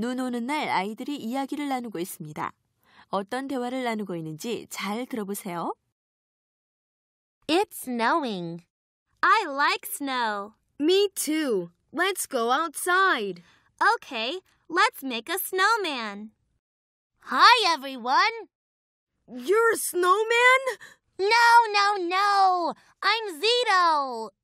눈 오는 날 아이들이 이야기를 나누고 있습니다. 어떤 대화를 나누고 있는지 잘 들어보세요. It's snowing. I like snow. Me too. Let's go outside. Okay, let's make a snowman. Hi, everyone. You're a snowman? No, no, no. I'm Zito.